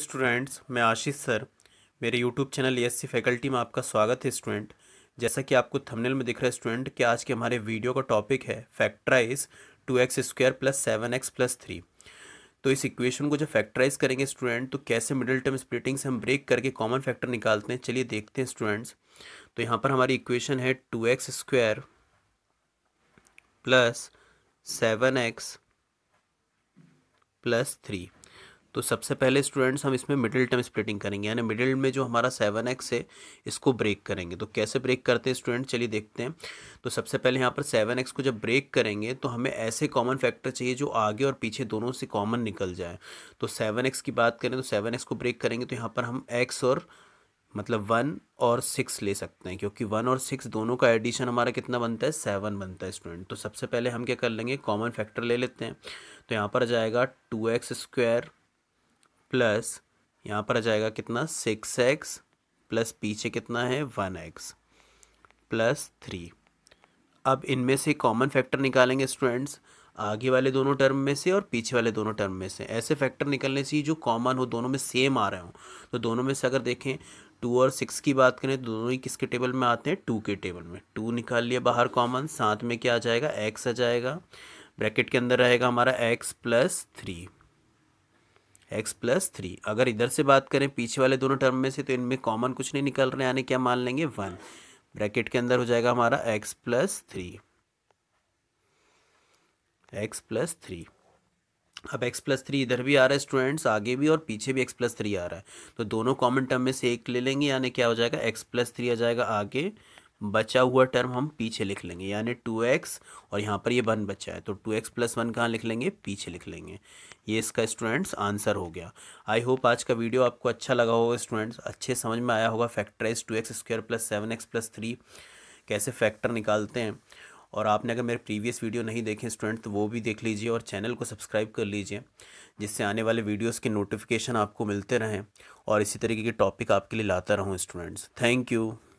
students मैं Ashish sir मेरे YouTube channel S C faculty में आपका स्वागत है स्टूडेंट जैसा कि आपको थंबनेल में दिख रहा है स्टूडेंट कि आज के हमारे वीडियो का टॉपिक है factorise two x square plus seven x plus three तो इस इक्वेशन को जब फैक्टराइज करेंगे स्टूडेंट तो कैसे मिडिल टर्म स्प्लिटिंग से हम ब्रेक करके कॉमन फैक्टर निकालते हैं चलिए देखते हैं स्टूडेंट्स तो यहाँ पर हमारी इक्वेशन है two x square plus seven x plus three तो सबसे पहले स्टूडेंट्स हम इसमें मिडिल टर्म स्प्लिटिंग करेंगे यानी मिडिल में जो हमारा सेवन एक्स है इसको ब्रेक करेंगे तो कैसे ब्रेक करते हैं स्टूडेंट चलिए देखते हैं तो सबसे पहले यहाँ पर सेवन एक्स को जब ब्रेक करेंगे तो हमें ऐसे कॉमन फैक्टर चाहिए जो आगे और पीछे दोनों से कॉमन निकल जाए तो सेवन एक्स की बात करें तो सेवन एक्स को ब्रेक करेंगे तो यहाँ पर हम एक्स और मतलब वन और सिक्स ले सकते हैं क्योंकि वन और सिक्स दोनों का एडिशन हमारा कितना बनता है सेवन बनता है स्टूडेंट तो सबसे पहले हम क्या कर लेंगे कॉमन फैक्टर ले लेते हैं तो यहाँ पर जाएगा टू एक्स स्क्वायर प्लस यहाँ पर आ जाएगा कितना सिक्स एक्स प्लस पीछे कितना है वन एक्स प्लस थ्री अब इनमें से कॉमन फैक्टर निकालेंगे स्टूडेंट्स आगे वाले दोनों टर्म में से और पीछे वाले दोनों टर्म में से ऐसे फैक्टर निकलने से जो कॉमन हो दोनों में सेम आ रहे हो तो दोनों में से अगर देखें टू और सिक्स की बात करें तो दोनों ही किसके टेबल में आते हैं टू के टेबल में टू निकाल लिया बाहर कॉमन साथ में क्या आ जाएगा एक्स आ जाएगा ब्रैकेट के अंदर रहेगा हमारा x plus three x plus three अगर इधर से बात करें पीछे वाले दोनों टर्म में से तो इनमें कॉमन कुछ नहीं निकल रहे यानी क्या मान लेंगे वन ब्रैकेट के अंदर हो जाएगा हमारा x plus three x plus three अब एक्स प्लस थ्री इधर भी आ रहा है स्टूडेंट्स आगे भी और पीछे भी एक्स प्लस थ्री आ रहा है तो दोनों कॉमन टर्म में से एक ले लेंगे यानी क्या हो जाएगा एक्स प्लस थ्री आ जाएगा आगे बचा हुआ टर्म हम पीछे लिख लेंगे यानी टू एक्स और यहाँ पर ये वन बचा है तो टू एक्स प्लस वन कहाँ लिख लेंगे पीछे लिख लेंगे ये इसका स्टूडेंट्स आंसर हो गया आई होप आज का वीडियो आपको अच्छा लगा होगा स्टूडेंट्स अच्छे समझ में आया होगा factorise two x square plus seven x plus three कैसे फैक्टर निकालते हैं और आपने अगर मेरे प्रीवियस वीडियो नहीं देखे स्टूडेंट तो वो भी देख लीजिए और चैनल को सब्सक्राइब कर लीजिए जिससे आने वाले वीडियोस के नोटिफिकेशन आपको मिलते रहें और इसी तरीके के टॉपिक आपके लिए लाता रहूँ स्टूडेंट्स थैंक यू